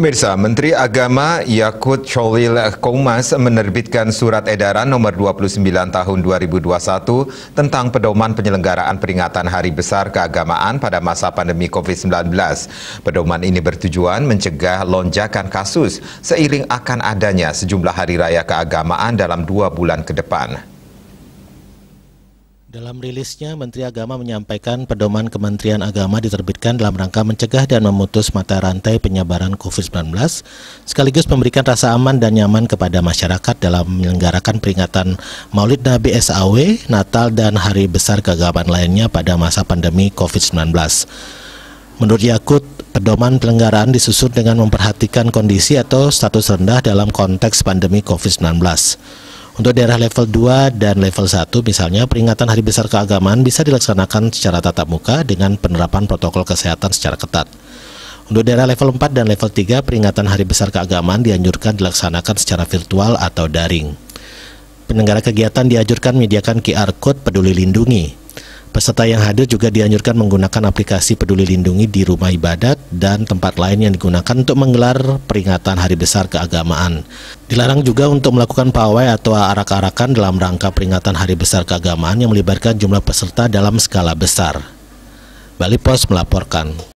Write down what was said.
Pemirsa, Menteri Agama Yakut Cholil Komas menerbitkan surat edaran nomor 29 tahun 2021 tentang pedoman penyelenggaraan peringatan Hari Besar Keagamaan pada masa pandemi COVID-19. Pedoman ini bertujuan mencegah lonjakan kasus seiring akan adanya sejumlah hari raya keagamaan dalam dua bulan ke depan. Dalam rilisnya, Menteri Agama menyampaikan pedoman Kementerian Agama diterbitkan dalam rangka mencegah dan memutus mata rantai penyebaran COVID-19, sekaligus memberikan rasa aman dan nyaman kepada masyarakat dalam menyelenggarakan peringatan Maulid Nabi SAW, Natal, dan Hari Besar Keagamaan lainnya pada masa pandemi COVID-19. Menurut Yakut, pedoman pelenggaraan disusun dengan memperhatikan kondisi atau status rendah dalam konteks pandemi COVID-19. Untuk daerah level 2 dan level 1 misalnya peringatan hari besar keagamaan bisa dilaksanakan secara tatap muka dengan penerapan protokol kesehatan secara ketat. Untuk daerah level 4 dan level 3 peringatan hari besar keagamaan dianjurkan dilaksanakan secara virtual atau daring. Penyelenggara kegiatan dianjurkan menyediakan QR code peduli lindungi Peserta yang hadir juga dianjurkan menggunakan aplikasi Peduli Lindungi di rumah ibadat dan tempat lain yang digunakan untuk menggelar peringatan Hari Besar Keagamaan. Dilarang juga untuk melakukan pawai atau arak-arakan dalam rangka peringatan Hari Besar Keagamaan yang melibatkan jumlah peserta dalam skala besar. Bali Pos melaporkan.